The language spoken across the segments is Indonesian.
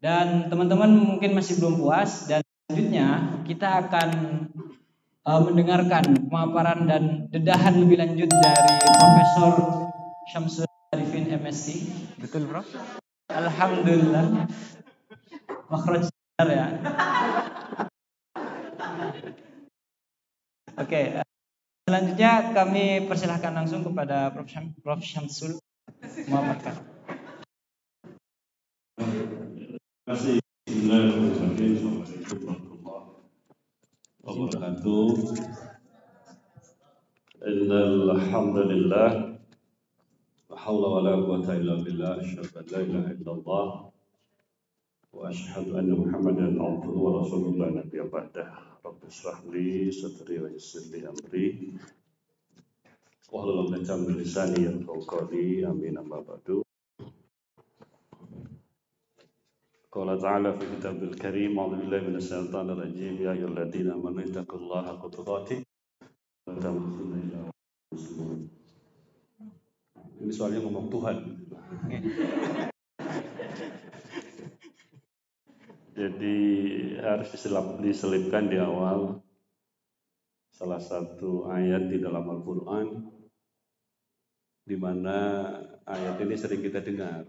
Dan teman-teman mungkin masih belum puas dan selanjutnya kita akan uh, mendengarkan pemaparan dan dedahan lebih lanjut dari Profesor Syamsul Arifin MSc. Betul, Bro. Alhamdulillah. Makhraj ya. Oke, okay. Eh, selanjutnya kami persilahkan langsung kepada Prof. Syamsul Muhammad memaparkan. Merci. Bismillahirrahmanirrahim. Assalamualaikum warahmatullahi wabarakatuh. Innal hamdalillah wa hawla wa la quwwata illa billah asyhadu an la ilaha illallah wa asyhadu anna Muhammadan abduhu wa rasuluhu la nabiyya ba'dah. Rabbi israh li sadri wa yassir li amri wa hlul 'uqdatam min lisani yafqahu qawli. Amin amma ba'du. قال تعالى في كتاب الكريم أعوذ بالله من الشيطان الرجيم يا أيها الذين آمنوا اتقوا Ini soalnya ngomong Tuhan. Jadi harus diselap, diselipkan di awal salah satu ayat di dalam Al-Quran di mana ayat ini sering kita dengar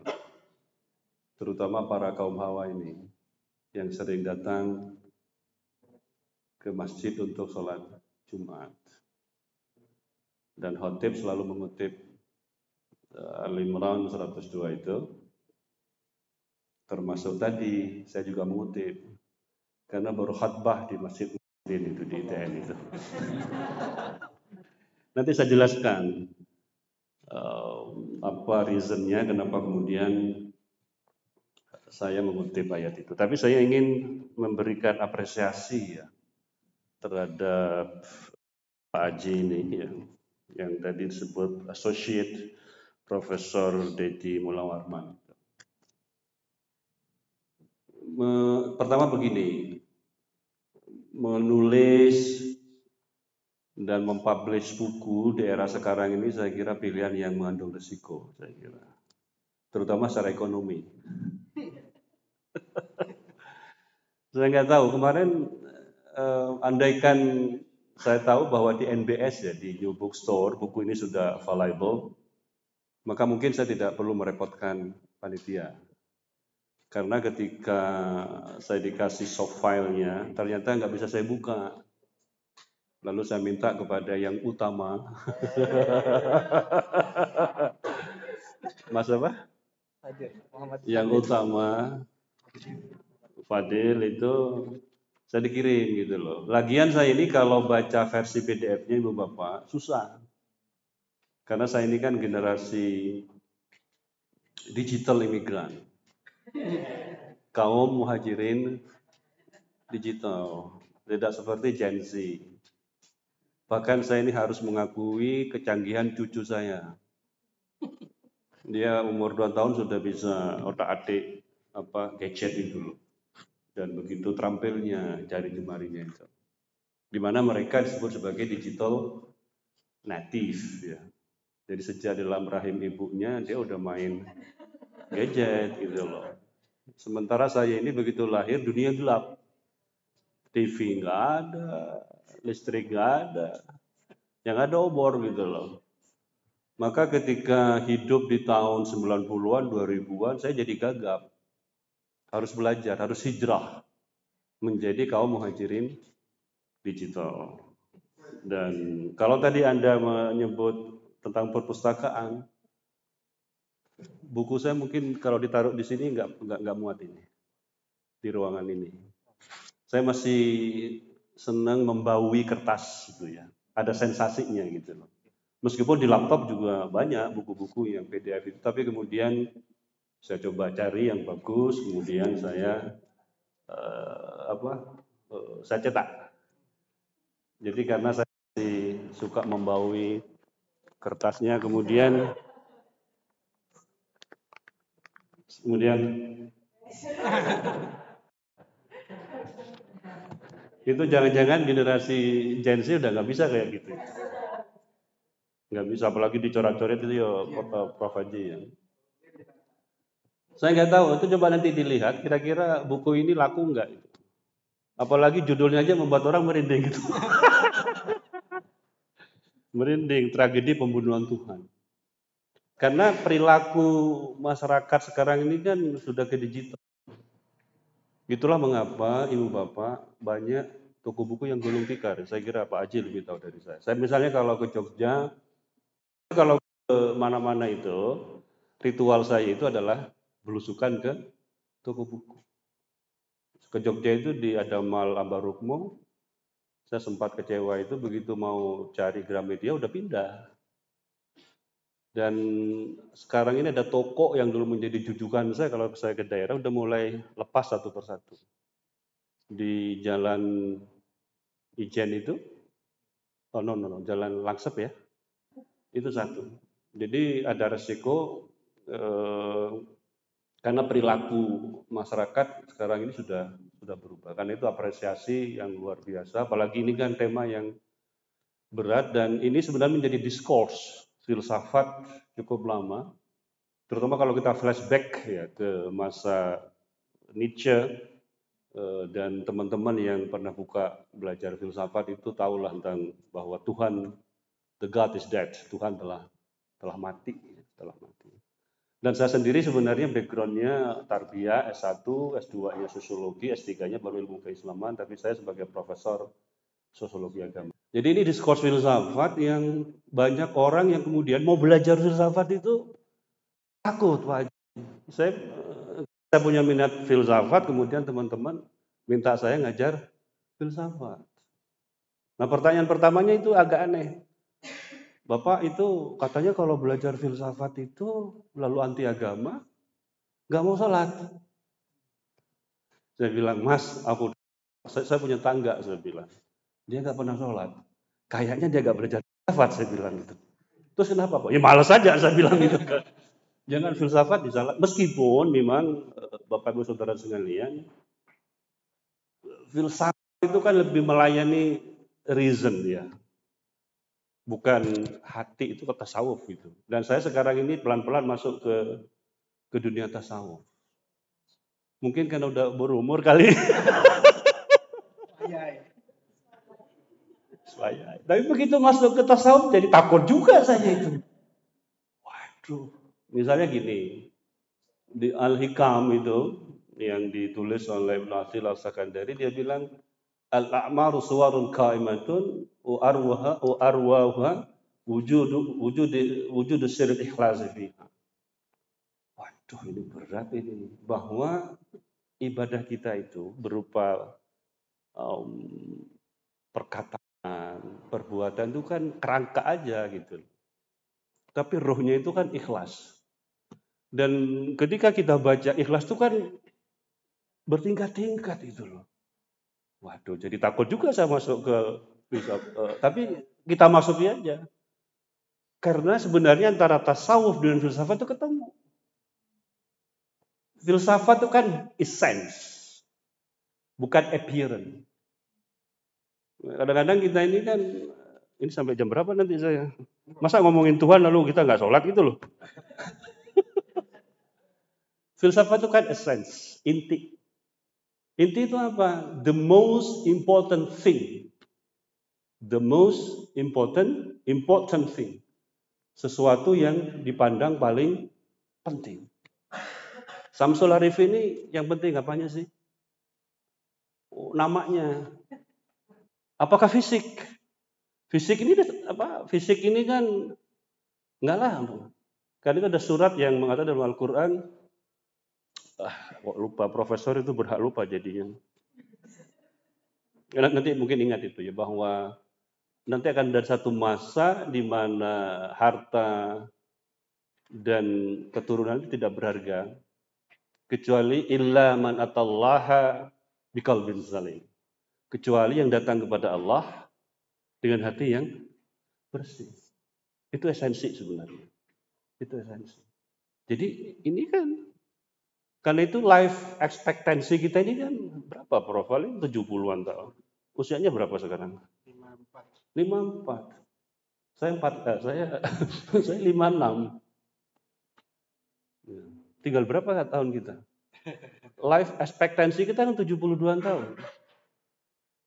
terutama para kaum hawa ini yang sering datang ke masjid untuk sholat Jumat. Dan khotib selalu mengutip eh, Al-Imran 102 itu. Termasuk tadi saya juga mengutip karena baru khutbah di masjid Madin itu di ITN itu. Nanti saya jelaskan uh, apa reasonnya kenapa kemudian saya mengutip ayat itu. Tapi saya ingin memberikan apresiasi ya terhadap Pak Aji ini ya, yang tadi disebut Associate Profesor Dedi Mulawarman. Pertama begini, menulis dan mempublish buku di era sekarang ini saya kira pilihan yang mengandung risiko saya kira terutama secara ekonomi saya nggak tahu kemarin eh, andaikan saya tahu bahwa di NBS ya di New Bookstore buku ini sudah available, maka mungkin saya tidak perlu merepotkan panitia. Karena ketika saya dikasih soft filenya, ternyata nggak bisa saya buka. Lalu saya minta kepada yang utama. Mas apa? Yang utama Fadil itu saya dikirim gitu loh. Lagian saya ini kalau baca versi PDF-nya Ibu Bapak susah. Karena saya ini kan generasi digital imigran. Kaum muhajirin digital, tidak seperti Gen Z. Bahkan saya ini harus mengakui kecanggihan cucu saya. Dia umur 2 tahun sudah bisa otak-atik apa gadget itu loh dan begitu terampilnya jari jemarinya itu. Di mana mereka disebut sebagai digital native ya. Jadi sejak dalam rahim ibunya dia udah main gadget gitu loh. Sementara saya ini begitu lahir dunia gelap. TV nggak ada, listrik nggak ada, yang ada obor gitu loh. Maka ketika hidup di tahun 90-an, 2000-an, saya jadi gagap harus belajar, harus hijrah menjadi kaum muhajirin digital. Dan kalau tadi Anda menyebut tentang perpustakaan, buku saya mungkin kalau ditaruh di sini nggak nggak nggak muat ini di ruangan ini. Saya masih senang membaui kertas gitu ya. Ada sensasinya gitu loh. Meskipun di laptop juga banyak buku-buku yang PDF itu, tapi kemudian saya coba cari yang bagus kemudian saya uh, apa uh, saya cetak jadi karena saya suka membawi kertasnya kemudian kemudian itu jangan-jangan generasi Gen Z udah nggak bisa kayak gitu nggak bisa apalagi dicoret-coret itu ya Prof Haji ya saya nggak tahu, itu coba nanti dilihat kira-kira buku ini laku nggak. Apalagi judulnya aja membuat orang merinding gitu. merinding, tragedi pembunuhan Tuhan. Karena perilaku masyarakat sekarang ini kan sudah ke digital. Itulah mengapa ibu bapak banyak toko buku yang gulung tikar. Saya kira Pak Aji lebih tahu dari saya. Saya misalnya kalau ke Jogja, kalau ke mana-mana itu, ritual saya itu adalah belusukan ke toko buku. Ke Jogja itu di ada Mal Ambarukmo, saya sempat kecewa itu begitu mau cari Gramedia udah pindah. Dan sekarang ini ada toko yang dulu menjadi jujukan saya kalau saya ke daerah udah mulai lepas satu persatu. Di jalan Ijen itu, oh no no no, jalan Langsep ya, itu satu. Jadi ada resiko eh, karena perilaku masyarakat sekarang ini sudah sudah berubah. Karena itu apresiasi yang luar biasa. Apalagi ini kan tema yang berat dan ini sebenarnya menjadi diskurs filsafat cukup lama. Terutama kalau kita flashback ya ke masa Nietzsche eh, dan teman-teman yang pernah buka belajar filsafat itu tahulah tentang bahwa Tuhan the God is dead, Tuhan telah telah mati, telah mati. Dan saya sendiri sebenarnya backgroundnya tarbiyah S1, S2-nya sosiologi, S3-nya baru ilmu keislaman, tapi saya sebagai profesor sosiologi agama. Jadi ini diskurs filsafat yang banyak orang yang kemudian mau belajar filsafat itu takut wajib. Saya, eh, saya punya minat filsafat, kemudian teman-teman minta saya ngajar filsafat. Nah pertanyaan pertamanya itu agak aneh. Bapak itu katanya kalau belajar filsafat itu lalu anti agama, nggak mau sholat. Saya bilang, Mas, aku saya, punya tangga, saya bilang. Dia nggak pernah sholat. Kayaknya dia nggak belajar filsafat, saya bilang gitu. Terus kenapa Pak? Ya malas saja saya bilang gitu. Kan. Jangan filsafat disalah. Meskipun memang eh, Bapak Ibu Saudara sekalian, filsafat itu kan lebih melayani reason ya bukan hati itu ke tasawuf gitu. Dan saya sekarang ini pelan-pelan masuk ke ke dunia tasawuf. Mungkin karena udah berumur kali. Supaya. Tapi begitu masuk ke tasawuf jadi takut juga saya itu. Waduh. Misalnya gini, di Al-Hikam itu yang ditulis oleh Ibn Atil al-Sakandari dia bilang al-a'maru suwarun kaimatun wujud wujud wujud sir ikhlas Waduh ini berat ini bahwa ibadah kita itu berupa um, perkataan, perbuatan itu kan kerangka aja gitu. Tapi rohnya itu kan ikhlas. Dan ketika kita baca ikhlas itu kan bertingkat-tingkat itu loh. Waduh, jadi takut juga saya masuk ke bisa. Eh, tapi kita masuki aja. Karena sebenarnya antara tasawuf dengan filsafat itu ketemu. Filsafat itu kan essence, bukan appearance. Kadang-kadang kita ini kan, eh, ini sampai jam berapa nanti saya? Masa ngomongin Tuhan lalu kita nggak sholat gitu loh. Filsafat itu kan essence, inti. Inti itu apa? The most important thing the most important important thing. Sesuatu yang dipandang paling penting. Samsul Arif ini yang penting apanya sih? Oh, namanya. Apakah fisik? Fisik ini apa? Fisik ini kan enggak lah. Karena ada surat yang mengatakan dalam Al-Qur'an ah, lupa profesor itu berhak lupa jadinya. Nanti mungkin ingat itu ya bahwa nanti akan ada satu masa di mana harta dan keturunan itu tidak berharga kecuali illa man atallaha biqalbin salim. Kecuali yang datang kepada Allah dengan hati yang bersih. Itu esensi sebenarnya. Itu esensi. Jadi ini kan karena itu life expectancy kita ini kan berapa Prof? 70-an tahun. Usianya berapa sekarang? lima empat Saya empat eh, saya saya 56. enam ya. Tinggal berapa tahun kita? Life expectancy kita kan tujuh puluh dua tahun.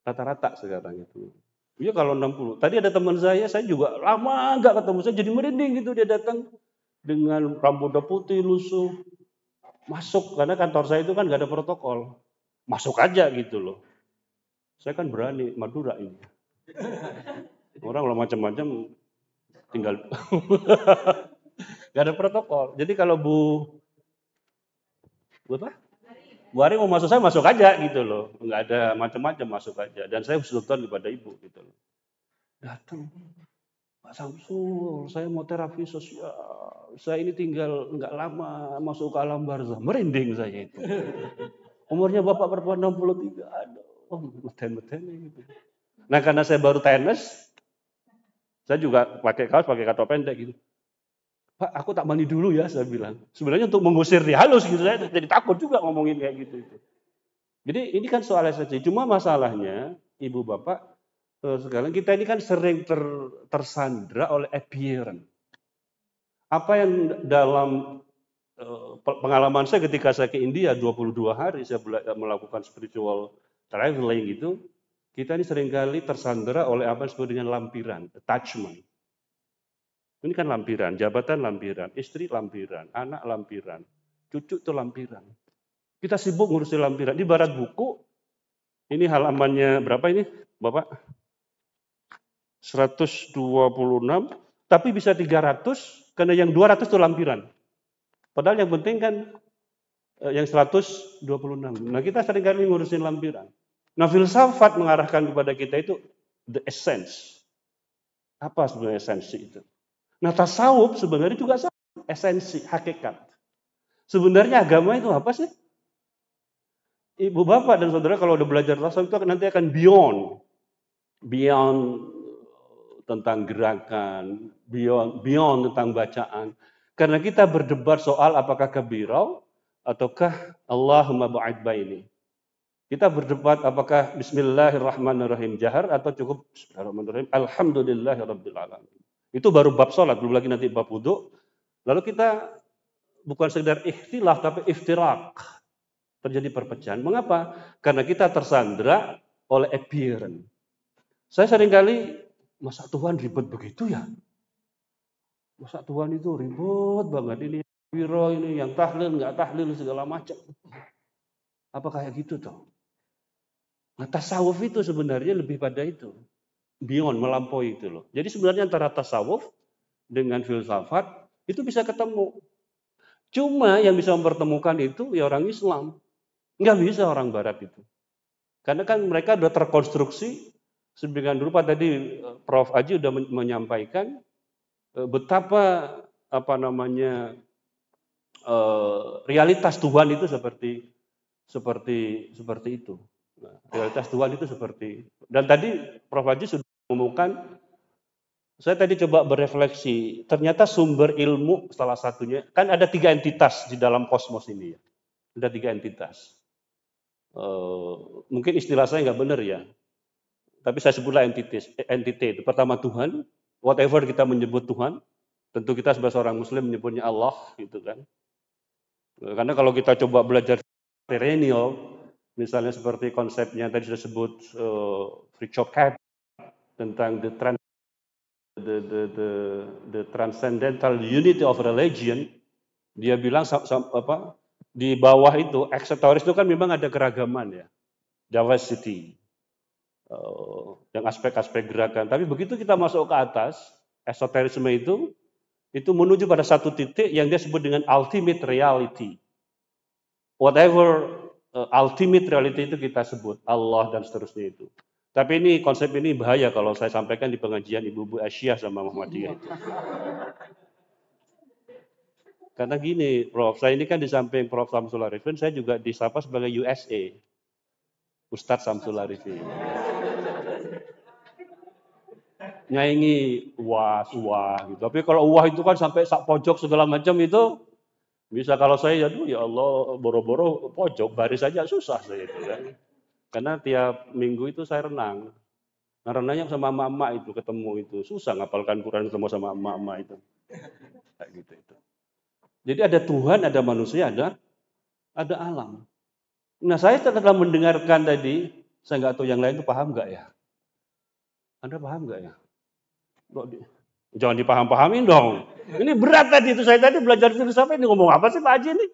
Rata-rata sekarang itu. Iya kalau enam puluh Tadi ada teman saya, saya juga lama nggak ketemu. Saya jadi merinding gitu dia datang dengan udah putih, lusuh. Masuk, karena kantor saya itu kan gak ada protokol. Masuk aja gitu loh. Saya kan berani, Madura ini. Orang kalau macam-macam tinggal nggak ada protokol. Jadi kalau Bu Bu apa? Bu Ari mau masuk saya masuk aja gitu loh, nggak ada macam-macam masuk aja. Dan saya bersyukur kepada ibu gitu loh. Datang Pak Samsul, saya mau terapi sosial. Saya ini tinggal nggak lama masuk ke alam barzah. Merinding saya itu. Umurnya bapak puluh 63. Aduh, oh, meten-meten gitu. Nah karena saya baru tenis, saya juga pakai kaos, pakai kato pendek gitu. Pak, aku tak mandi dulu ya, saya bilang. Sebenarnya untuk mengusir dia halus gitu, saya jadi takut juga ngomongin kayak gitu. -gitu. Jadi ini kan soal saja. Cuma masalahnya, ibu bapak, eh, sekarang kita ini kan sering ter, tersandra oleh appearance. Apa yang dalam eh, pengalaman saya ketika saya ke India 22 hari saya melakukan spiritual traveling itu, kita ini seringkali tersandera oleh apa yang disebut dengan lampiran, attachment. Ini kan lampiran, jabatan lampiran, istri lampiran, anak lampiran, cucu itu lampiran. Kita sibuk ngurusin lampiran. Di barat buku, ini halamannya berapa ini, Bapak? 126, tapi bisa 300, karena yang 200 itu lampiran. Padahal yang penting kan eh, yang 126. Nah kita seringkali ngurusin lampiran. Nah filsafat mengarahkan kepada kita itu the essence. Apa sebenarnya esensi itu? Nah tasawuf sebenarnya juga sama. Esensi, hakikat. Sebenarnya agama itu apa sih? Ibu bapak dan saudara kalau udah belajar tasawuf itu nanti akan beyond. Beyond uh, tentang gerakan, beyond, beyond tentang bacaan. Karena kita berdebat soal apakah kebirau ataukah Allahumma ba'id baini. Kita berdebat apakah bismillahirrahmanirrahim jahar atau cukup bismillahirrahmanirrahim alhamdulillahirrahmanirrahim. Itu baru bab sholat. belum lagi nanti bab wudhu. Lalu kita bukan sekedar ikhtilaf tapi iftirak. Terjadi perpecahan. Mengapa? Karena kita tersandra oleh appearance. Saya seringkali masa Tuhan ribet begitu ya? Masa Tuhan itu ribet banget ini wiro ini yang tahlil nggak tahlil segala macam. Apakah kayak gitu toh? Nah, tasawuf itu sebenarnya lebih pada itu. Beyond, melampaui itu loh. Jadi sebenarnya antara tasawuf dengan filsafat itu bisa ketemu. Cuma yang bisa mempertemukan itu ya orang Islam. Nggak bisa orang Barat itu. Karena kan mereka sudah terkonstruksi sedemikian rupa tadi eh, Prof. Aji sudah menyampaikan eh, betapa apa namanya eh, realitas Tuhan itu seperti seperti seperti itu. Nah, realitas dual itu seperti dan tadi Prof Haji sudah mengumumkan saya tadi coba berefleksi, ternyata sumber ilmu salah satunya kan ada tiga entitas di dalam kosmos ini ya. Ada tiga entitas. uh, mungkin istilah saya nggak benar ya, tapi saya sebutlah entitas, entity. itu. Pertama Tuhan, whatever kita menyebut Tuhan, tentu kita sebagai seorang Muslim menyebutnya Allah gitu kan. Karena kalau kita coba belajar perennial, Misalnya seperti konsepnya tadi sudah sebut uh, eh, free cap tentang the, trans the, the, the, the transcendental unity of religion. Dia bilang apa di bawah itu eksotoris itu kan memang ada keragaman ya, diversity uh, yang aspek-aspek gerakan. Tapi begitu kita masuk ke atas esoterisme itu itu menuju pada satu titik yang dia sebut dengan ultimate reality. Whatever Eh, ultimate reality itu kita sebut Allah dan seterusnya itu. Tapi ini konsep ini bahaya kalau saya sampaikan di pengajian ibu-ibu Asia sama Muhammadiyah itu. Karena gini, Prof, saya ini kan di samping Prof Samsul Arifin, saya juga disapa sebagai USA. Ustadz Samsul Arifin. Nyaingi wah, wah gitu. Tapi kalau wah itu kan sampai sak pojok segala macam itu bisa kalau saya, ya ya Allah, boro-boro pojok, baris saja susah saya itu kan. Karena tiap minggu itu saya renang. Nah, renangnya sama mama itu ketemu itu susah ngapalkan Quran ketemu sama mama itu. Kayak gitu itu. Jadi ada Tuhan, ada manusia, ada ada alam. Nah saya telah mendengarkan tadi, saya nggak tahu yang lain itu paham nggak ya? Anda paham nggak ya? Jangan dipaham-pahamin dong. Ini berat tadi itu saya tadi belajar filsafat ini ngomong apa sih Pak Haji ini?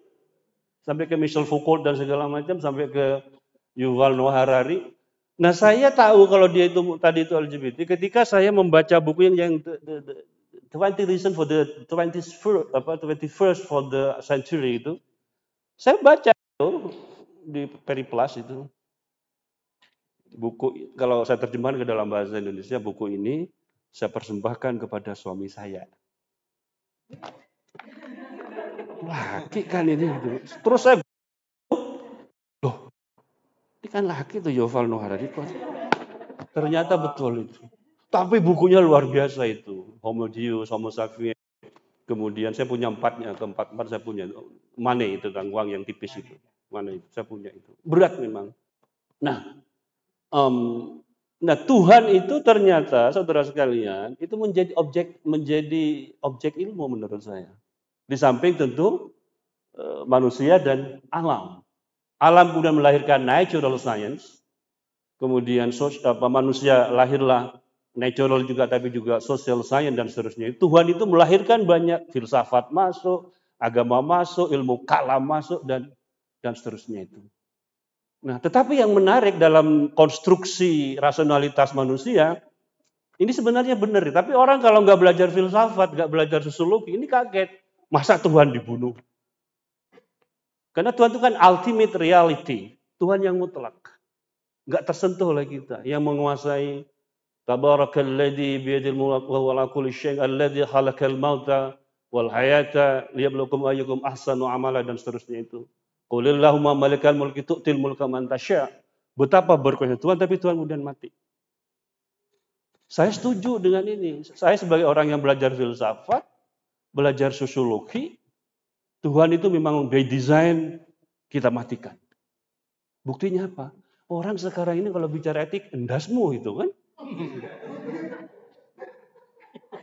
Sampai ke Michel Foucault dan segala macam sampai ke Yuval Noah Harari. Nah saya tahu kalau dia itu tadi itu LGBT ketika saya membaca buku yang yang the, the, the, 20 reason for the 21st apa 21st for the century itu saya baca itu di Periplas itu buku kalau saya terjemahkan ke dalam bahasa Indonesia buku ini saya persembahkan kepada suami saya. Laki kan ini. Gitu. Terus saya loh, ini kan laki tuh Yoval Noharadi Ternyata betul itu. Tapi bukunya luar biasa itu. Homo Deus, Homo Sapiens. Kemudian saya punya empatnya, keempat empat saya punya. Mane itu kan yang tipis itu. Mane itu saya punya itu. Berat memang. Nah, um, Nah, Tuhan itu ternyata saudara sekalian itu menjadi objek menjadi objek ilmu menurut saya. Di samping tentu e, manusia dan alam. Alam kemudian melahirkan natural science, kemudian apa, manusia lahirlah natural juga tapi juga social science dan seterusnya. Tuhan itu melahirkan banyak filsafat masuk, agama masuk, ilmu kalam masuk dan dan seterusnya itu. Nah, tetapi yang menarik dalam konstruksi rasionalitas manusia, ini sebenarnya benar. Tapi orang kalau nggak belajar filsafat, nggak belajar sosiologi, ini kaget. Masa Tuhan dibunuh? Karena Tuhan itu kan ultimate reality. Tuhan yang mutlak. Nggak tersentuh oleh kita. Yang menguasai Tabarakalladzi biyadil mulk wa huwa kulli syai'in alladzi khalaqal mauta wal hayata liyabluwakum ayyukum ahsanu amala dan seterusnya itu. Qulillahumma malikal mulki tu'til mulka man Betapa berkuasa Tuhan tapi Tuhan kemudian mati. Saya setuju dengan ini. Saya sebagai orang yang belajar filsafat, belajar sosiologi, Tuhan itu memang by design kita matikan. Buktinya apa? Orang sekarang ini kalau bicara etik, endasmu itu kan.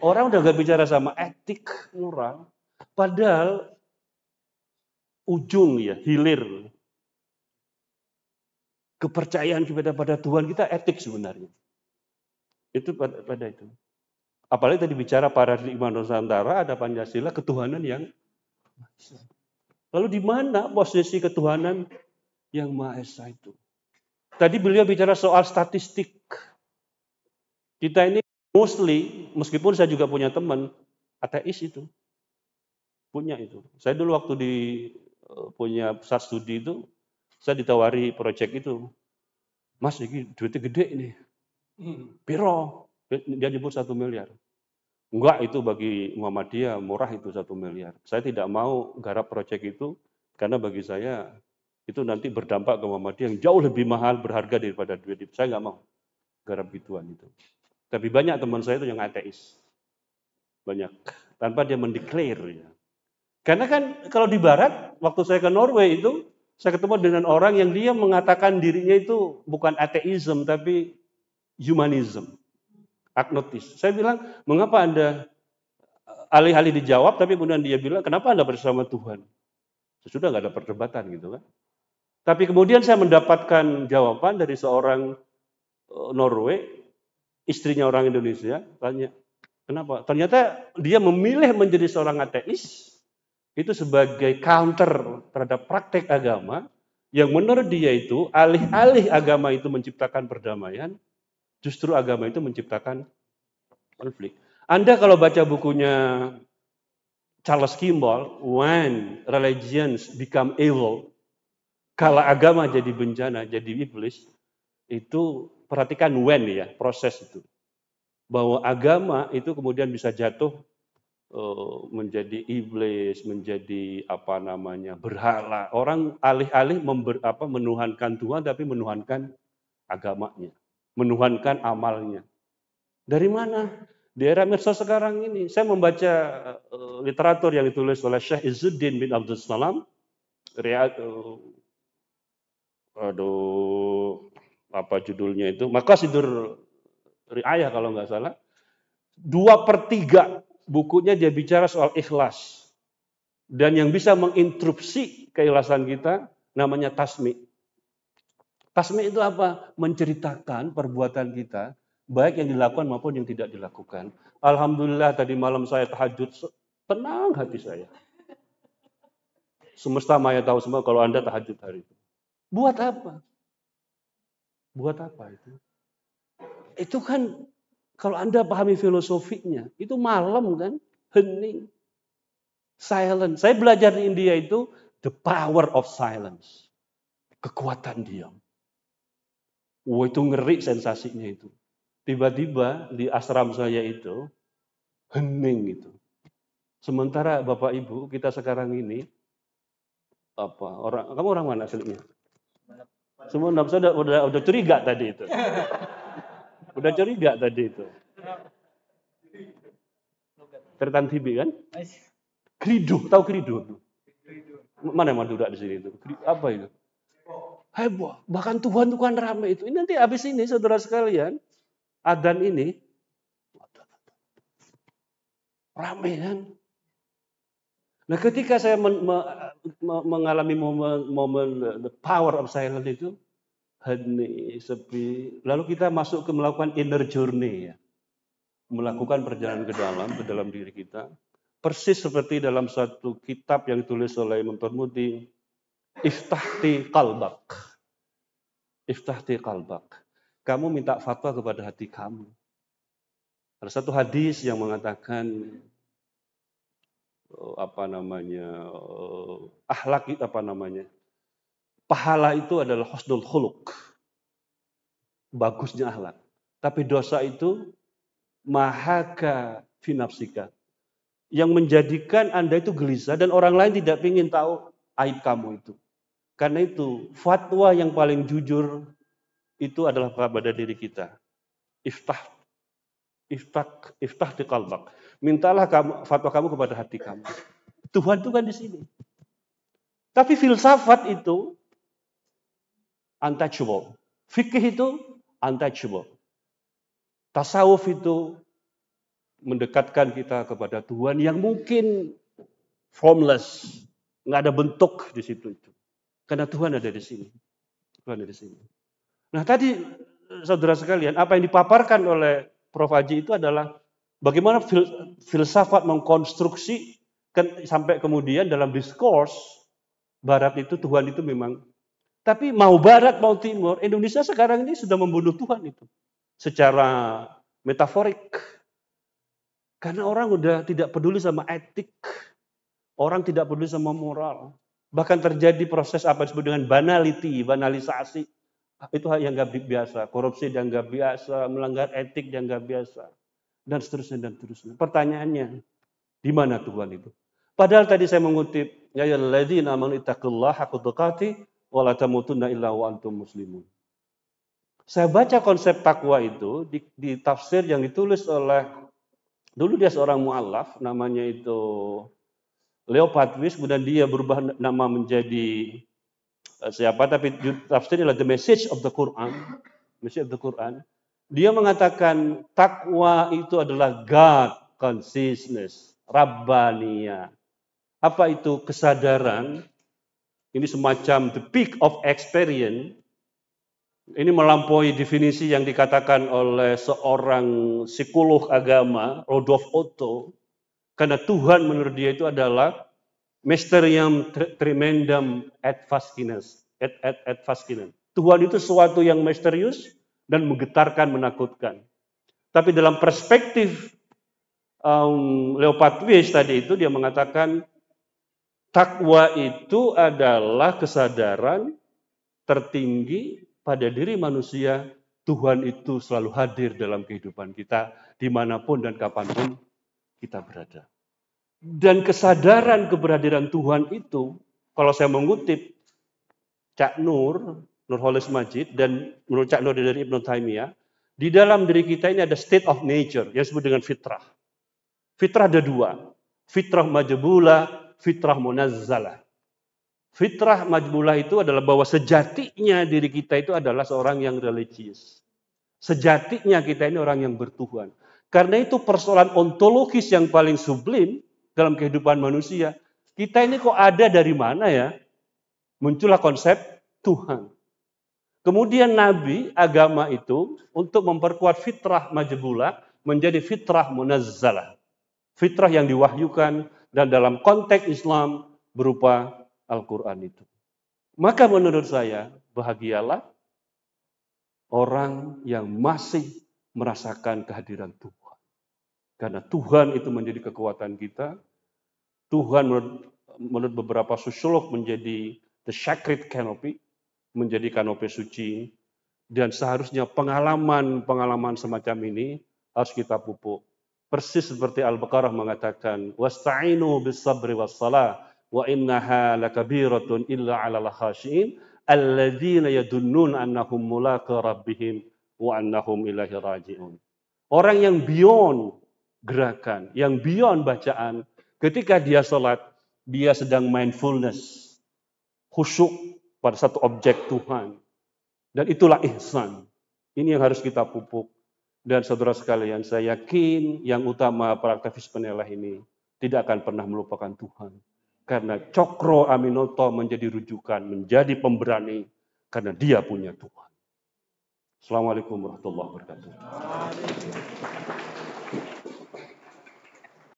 Orang udah gak bicara sama etik moral. Padahal ujung ya, hilir. Kepercayaan kepada pada Tuhan kita etik sebenarnya. Itu pada, pada itu. Apalagi tadi bicara para paradigma Nusantara ada Pancasila ketuhanan yang Lalu di mana posisi ketuhanan yang Maha Esa itu? Tadi beliau bicara soal statistik. Kita ini mostly, meskipun saya juga punya teman, ateis itu. Punya itu. Saya dulu waktu di Eh, punya pusat studi itu, saya ditawari proyek itu. Mas, ini duitnya gede ini. Hmm. Piro, dia nyebut satu miliar. Enggak itu bagi Muhammadiyah, murah itu satu miliar. Saya tidak mau garap proyek itu, karena bagi saya itu nanti berdampak ke Muhammadiyah yang jauh lebih mahal berharga daripada duit itu. Saya enggak mau garap gituan itu. Tapi banyak teman saya itu yang ateis. Banyak. Tanpa dia mendeklarir karena kan kalau di barat, waktu saya ke Norway itu, saya ketemu dengan orang yang dia mengatakan dirinya itu bukan ateisme tapi humanism, agnotis. Saya bilang, mengapa Anda eh, alih-alih dijawab tapi kemudian dia bilang, kenapa Anda bersama Tuhan? Sudah nggak ada perdebatan gitu kan. Tapi kemudian saya mendapatkan jawaban dari seorang eh, Norway, istrinya orang Indonesia, tanya, kenapa? Ternyata dia memilih menjadi seorang ateis itu sebagai counter terhadap praktek agama yang menurut dia itu alih-alih agama itu menciptakan perdamaian, justru agama itu menciptakan konflik. Anda kalau baca bukunya Charles Kimball, When Religions Become Evil, kalau agama jadi bencana, jadi iblis, itu perhatikan when ya, proses itu. Bahwa agama itu kemudian bisa jatuh Eh, menjadi iblis, menjadi apa namanya berhala. Orang alih-alih member, apa, menuhankan Tuhan tapi menuhankan agamanya, menuhankan amalnya. Dari mana? Di era Mirsa sekarang ini, saya membaca eh, literatur yang ditulis oleh Syekh Izzuddin bin Abdul Salam, Riyad, eh, aduh, apa judulnya itu, Makasidur Riayah kalau nggak salah, dua per tiga bukunya dia bicara soal ikhlas. Dan yang bisa menginterupsi keikhlasan kita namanya tasmi. Tasmi itu apa? Menceritakan perbuatan kita, baik yang dilakukan maupun yang tidak dilakukan. Alhamdulillah tadi malam saya tahajud, tenang hati saya. Semesta maya tahu semua kalau Anda tahajud hari itu. Buat apa? Buat apa itu? Itu kan kalau Anda pahami filosofinya, itu malam kan, hening, silent. Saya belajar di India itu the power of silence, kekuatan diam. Wah itu ngeri sensasinya itu. Tiba-tiba di asram saya itu hening itu. Sementara Bapak Ibu kita sekarang ini apa orang kamu orang mana aslinya? Semua nafsu sudah udah, udah curiga tadi itu. Udah curiga tadi itu. Tertan kan? Kridu, tahu kridu? Mana yang madura di sini itu? Apa itu? Heboh, bahkan Tuhan Tuhan ramai itu. Ini nanti habis ini saudara sekalian, adan ini ramai kan? Nah ketika saya men, me, me, mengalami momen, momen the power of silence itu, hening, sepi. Lalu kita masuk ke melakukan inner journey ya. Melakukan perjalanan ke dalam, ke dalam diri kita. Persis seperti dalam satu kitab yang ditulis oleh Mentor Mudi, Iftahti Kalbak. Iftahti Kalbak. Kamu minta fatwa kepada hati kamu. Ada satu hadis yang mengatakan oh, apa namanya oh, ahlak apa namanya Pahala itu adalah husnul khuluk. Bagusnya akhlak. Tapi dosa itu mahaka finapsika. Yang menjadikan Anda itu gelisah dan orang lain tidak ingin tahu aib kamu itu. Karena itu fatwa yang paling jujur itu adalah kepada diri kita. Iftah Iftah, iftah di kalbak. Mintalah kamu, fatwa kamu kepada hati kamu. Tuhan itu kan di sini. Tapi filsafat itu untouchable. Fikih itu untouchable. Tasawuf itu mendekatkan kita kepada Tuhan yang mungkin formless, nggak ada bentuk di situ itu. Karena Tuhan ada di sini. Tuhan ada di sini. Nah tadi saudara sekalian, apa yang dipaparkan oleh Prof. Haji itu adalah bagaimana fil filsafat mengkonstruksi sampai kemudian dalam diskurs Barat itu Tuhan itu memang tapi mau barat mau timur, Indonesia sekarang ini sudah membunuh Tuhan itu. Secara metaforik. Karena orang udah tidak peduli sama etik. Orang tidak peduli sama moral. Bahkan terjadi proses apa disebut dengan banality, banalisasi. Itu yang gak biasa. Korupsi yang gak biasa, melanggar etik yang gak biasa. Dan seterusnya, dan seterusnya. Pertanyaannya, di mana Tuhan itu? Padahal tadi saya mengutip, Ya yalladzina amanu ittaqullaha haqqa wala tamutunna illa wa antum muslimun. Saya baca konsep takwa itu di, di tafsir yang ditulis oleh dulu dia seorang mualaf namanya itu Wis, kemudian dia berubah nama menjadi eh, siapa tapi tafsirnya adalah the message of the Quran, message of the Quran. Dia mengatakan takwa itu adalah God consciousness, Rabbania. Apa itu kesadaran ini semacam the peak of experience. Ini melampaui definisi yang dikatakan oleh seorang psikolog agama, Rodolf Otto. Karena Tuhan menurut dia itu adalah mysterium tremendum et fascinus. Et, et, et fascinus. Tuhan itu sesuatu yang misterius dan menggetarkan, menakutkan. Tapi dalam perspektif um, Leopard Wish tadi itu dia mengatakan Takwa itu adalah kesadaran tertinggi pada diri manusia. Tuhan itu selalu hadir dalam kehidupan kita, dimanapun dan kapanpun kita berada. Dan kesadaran keberhadiran Tuhan itu, kalau saya mengutip Cak Nur, Nurholis Majid, dan menurut Cak Nur dari Ibn Taymiyah, di dalam diri kita ini ada state of nature yang disebut dengan fitrah. Fitrah ada dua, fitrah majabula fitrah munazzalah. Fitrah majmulah itu adalah bahwa sejatinya diri kita itu adalah seorang yang religius. Sejatinya kita ini orang yang bertuhan. Karena itu persoalan ontologis yang paling sublim dalam kehidupan manusia. Kita ini kok ada dari mana ya? Muncullah konsep Tuhan. Kemudian Nabi agama itu untuk memperkuat fitrah majbulah menjadi fitrah munazzalah. Fitrah yang diwahyukan, dan dalam konteks Islam berupa Al-Quran itu. Maka menurut saya bahagialah orang yang masih merasakan kehadiran Tuhan. Karena Tuhan itu menjadi kekuatan kita. Tuhan menurut, menurut beberapa sosiolog menjadi the sacred canopy, menjadi kanopi suci. Dan seharusnya pengalaman-pengalaman semacam ini harus kita pupuk Persis seperti Al-Baqarah mengatakan, "Wasta'inu bis-sabri was-salah wa innaha lakabiratun illa 'alal khashiin alladzina yadunnun annahum mulaqa rabbihim wa annahum ilaihi raji'un." Orang yang beyond gerakan, yang beyond bacaan, ketika dia sholat, dia sedang mindfulness, khusyuk pada satu objek Tuhan. Dan itulah ihsan. Ini yang harus kita pupuk. Dan saudara sekalian, saya yakin yang utama para aktivis penilai ini tidak akan pernah melupakan Tuhan. Karena Cokro Aminoto menjadi rujukan, menjadi pemberani, karena dia punya Tuhan. Assalamualaikum warahmatullahi wabarakatuh.